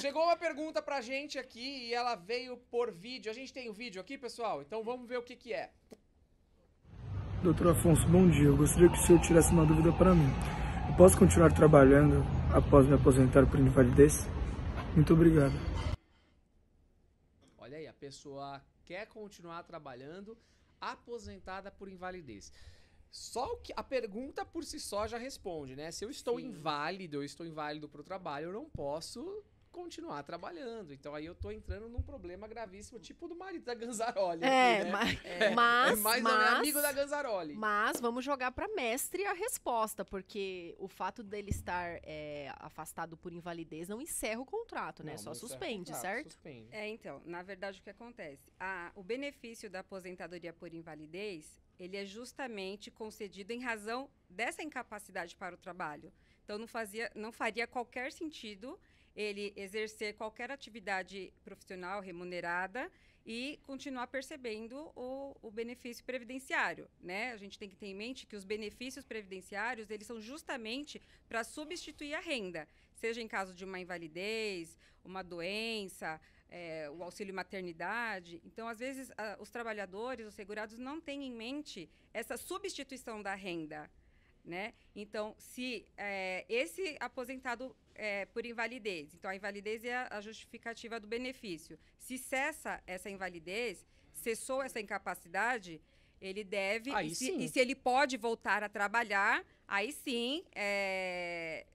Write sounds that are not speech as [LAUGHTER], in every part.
Chegou uma pergunta pra gente aqui e ela veio por vídeo. A gente tem o um vídeo aqui, pessoal, então vamos ver o que, que é. Doutor Afonso, bom dia. Eu gostaria que o senhor tirasse uma dúvida para mim. Eu posso continuar trabalhando após me aposentar por invalidez? Muito obrigado. Olha aí, a pessoa quer continuar trabalhando aposentada por invalidez. Só que a pergunta por si só já responde, né? Se eu estou Sim. inválido, eu estou inválido para o trabalho, eu não posso continuar trabalhando. Então aí eu tô entrando num problema gravíssimo, tipo do marido da Ganzaroli. É, né? mas, é, [LAUGHS] mas, é mais mas, amigo da Ganzaroli. Mas vamos jogar para mestre a resposta, porque o fato dele estar é, afastado por invalidez não encerra o contrato, né? Não, Só suspende, certo? Suspende. É, então, na verdade o que acontece? A, o benefício da aposentadoria por invalidez, ele é justamente concedido em razão dessa incapacidade para o trabalho. Então não fazia, não faria qualquer sentido ele exercer qualquer atividade profissional remunerada e continuar percebendo o, o, benefício previdenciário, né? A gente tem que ter em mente que os benefícios previdenciários, eles são justamente para substituir a renda, seja em caso de uma invalidez, uma doença, é, o auxílio maternidade. Então, às vezes, a, os trabalhadores, os segurados, não têm em mente essa substituição da renda, né? Então, se é, esse aposentado é, por invalidez. Então, a invalidez é a justificativa do benefício. Se cessa essa invalidez, cessou essa incapacidade, ele deve. Aí e, se, e se ele pode voltar a trabalhar, aí sim é,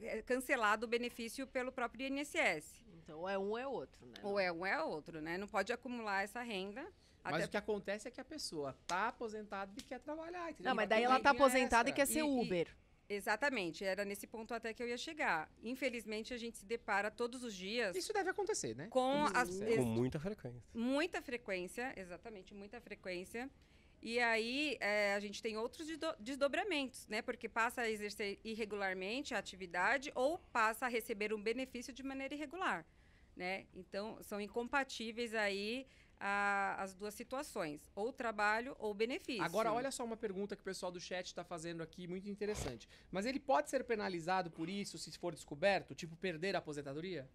é cancelado o benefício pelo próprio INSS. Então, ou é um ou é outro, né? Ou é um ou é outro, né? Não pode acumular essa renda. Mas até... o que acontece é que a pessoa está aposentada e quer trabalhar. Não, mas daí ela está aposentada e quer ser e, Uber. E... Exatamente, era nesse ponto até que eu ia chegar. Infelizmente, a gente se depara todos os dias. Isso deve acontecer, né? Com, as, com muita frequência. Muita frequência, exatamente, muita frequência. E aí é, a gente tem outros desdobramentos, né? Porque passa a exercer irregularmente a atividade ou passa a receber um benefício de maneira irregular, né? Então são incompatíveis aí a, as duas situações, ou trabalho ou benefício. Agora, olha só uma pergunta que o pessoal do chat está fazendo aqui, muito interessante. Mas ele pode ser penalizado por isso se for descoberto, tipo perder a aposentadoria?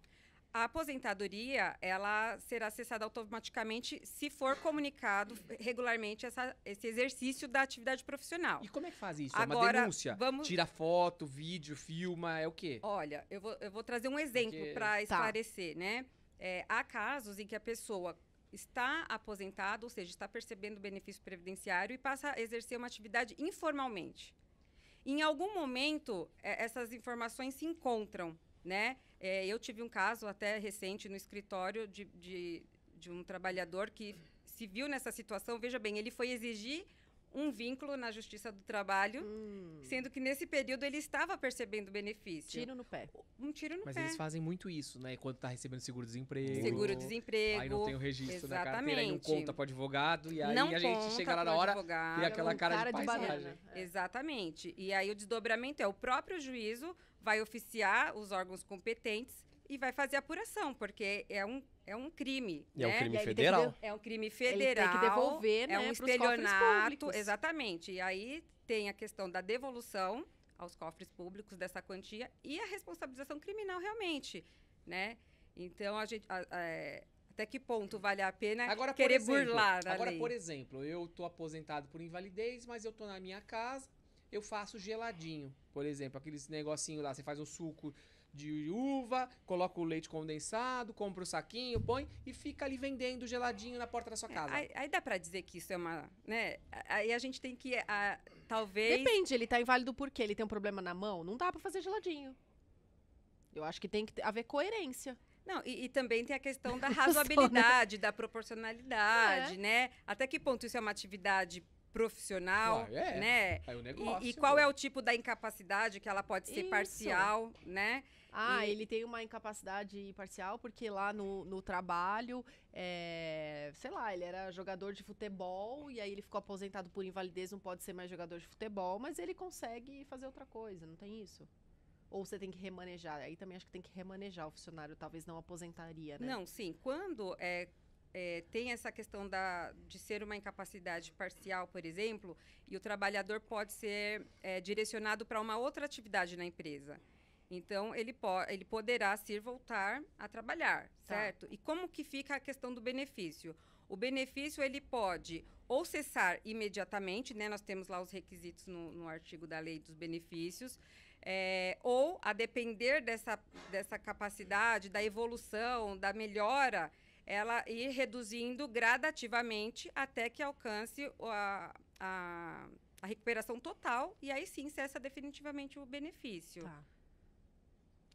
A aposentadoria, ela será acessada automaticamente se for comunicado regularmente essa, esse exercício da atividade profissional. E como é que faz isso? Agora, é uma denúncia? Vamos... Tira foto, vídeo, filma, é o quê? Olha, eu vou, eu vou trazer um exemplo Porque... para tá. esclarecer, tá. né? É, há casos em que a pessoa está aposentado, ou seja, está percebendo benefício previdenciário e passa a exercer uma atividade informalmente. Em algum momento, é, essas informações se encontram, né? É, eu tive um caso até recente no escritório de, de, de um trabalhador que se viu nessa situação. Veja bem, ele foi exigir um vínculo na Justiça do Trabalho, hum. sendo que nesse período ele estava percebendo benefício. Tiro no pé. Um tiro no Mas pé. Mas eles fazem muito isso, né? Quando tá recebendo seguro-desemprego. Seguro-desemprego. Aí não tem o registro Exatamente. da carteira, aí não conta pro advogado, e aí não a gente chega lá na hora advogado, e aquela cara, cara de, de É. Exatamente. E aí o desdobramento é o próprio juízo vai oficiar os órgãos competentes e vai fazer apuração, porque é um, é um crime. E é né? É um crime federal. é um crime federal. Ele tem que devolver, é né? É um estelionato. Exatamente. E aí tem a questão da devolução aos cofres públicos dessa quantia e a responsabilização criminal realmente, né? Então a gente. A, a, é, até que ponto vale a pena agora, querer exemplo, burlar Agora, lei. por exemplo, eu tô aposentado por invalidez, mas eu tô na minha casa, eu faço geladinho, por exemplo, aqueles negocinho lá, você faz um suco de uva, coloca o leite condensado, compra o saquinho, põe e fica ali vendendo geladinho na porta da sua é, casa. É, aí, aí, dá para dizer que isso é uma, né? Aí a gente tem que a, talvez Depende, ele tá inválido por quê? Ele tem um problema na mão, não dá para fazer geladinho. Eu acho que tem que haver coerência. Não, e, e, também tem a questão [LAUGHS] da né? razoabilidade, da proporcionalidade, é. né? Até que ponto isso é uma atividade profissional, ah, é. né? É o negócio, e, e qual é o tipo da incapacidade que ela pode ser Isso. parcial, né? Ah, e... ele tem uma incapacidade parcial porque lá no, no trabalho, é, sei lá, ele era jogador de futebol e aí ele ficou aposentado por invalidez, não pode ser mais jogador de futebol, mas ele consegue fazer outra coisa, não tem isso? Ou você tem que remanejar? Aí também acho que tem que remanejar o funcionário, talvez não aposentaria, né? Não, sim. Quando é, é, tem essa questão da, de ser uma incapacidade parcial, por exemplo, e o trabalhador pode ser é, direcionado para uma outra atividade na empresa. Então, ele, po ele poderá se voltar a trabalhar, tá. certo? E como que fica a questão do benefício? O benefício, ele pode ou cessar imediatamente, né? Nós temos lá os requisitos no, no artigo da lei dos benefícios. É, ou, a depender dessa, dessa capacidade, da evolução, da melhora ela ir reduzindo gradativamente até que alcance a, a, a recuperação total e aí sim cessa definitivamente o benefício. Tá.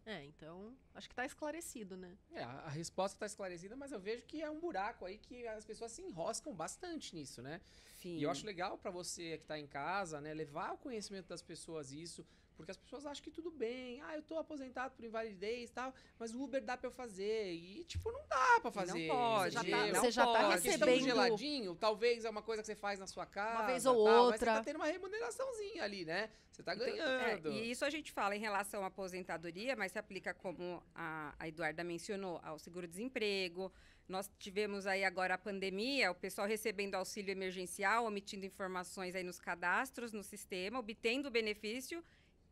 É, então, acho que está esclarecido, né? É, a, resposta está esclarecida, mas eu vejo que é um buraco aí que as pessoas se enroscam bastante nisso, né? Sim. E eu acho legal para você que está em casa, né, levar o conhecimento das pessoas isso, porque as pessoas acham que tudo bem. Ah, eu tô aposentado por invalidez e tal, mas o Uber dá pra eu fazer. E, tipo, não dá pra fazer. Não pode. Você já tá, não você já tá recebendo... Um geladinho, talvez é uma coisa que você faz na sua casa. Uma vez ou outra. Mas você tá tendo uma remuneraçãozinha ali, né? Você tá então, é, ganhando. É, e isso a gente fala em relação à aposentadoria, mas se aplica, como a, a Eduarda mencionou, ao seguro-desemprego. Nós tivemos aí agora a pandemia, o pessoal recebendo auxílio emergencial, omitindo informações aí nos cadastros, no sistema, obtendo o benefício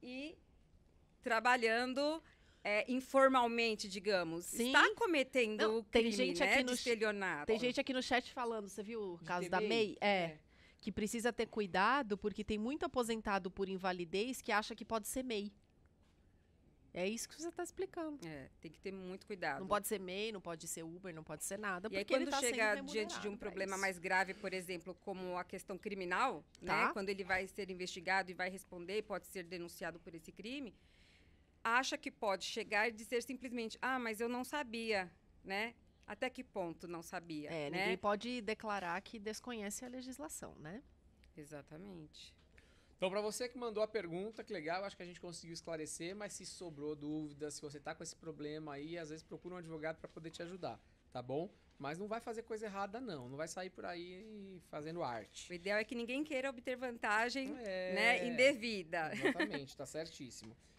e trabalhando é, informalmente, digamos, Sim. está cometendo Não, crime, tem gente né, aqui no estelionato. Tem gente aqui no chat falando, você viu o caso da MEI? É, é. Que precisa ter cuidado, porque tem muito aposentado por invalidez que acha que pode ser MEI. É isso que você está explicando. É, tem que ter muito cuidado. Não pode ser MEI, não pode ser Uber, não pode ser nada. E aí, quando tá chega diante de um é problema mais grave, por exemplo, como a questão criminal, né, tá. né? Quando ele vai ser investigado e vai responder, pode ser denunciado por esse crime, acha que pode chegar e dizer simplesmente, ah, mas eu não sabia, né? Até que ponto não sabia? É, né? ninguém pode declarar que desconhece a legislação, né? Exatamente. Então, para você que mandou a pergunta, que legal, acho que a gente conseguiu esclarecer, mas se sobrou dúvida, se você tá com esse problema aí, às vezes procura um advogado para poder te ajudar, tá bom? Mas não vai fazer coisa errada, não. Não vai sair por aí fazendo arte. O ideal é que ninguém queira obter vantagem é... né, indevida. Exatamente, tá certíssimo.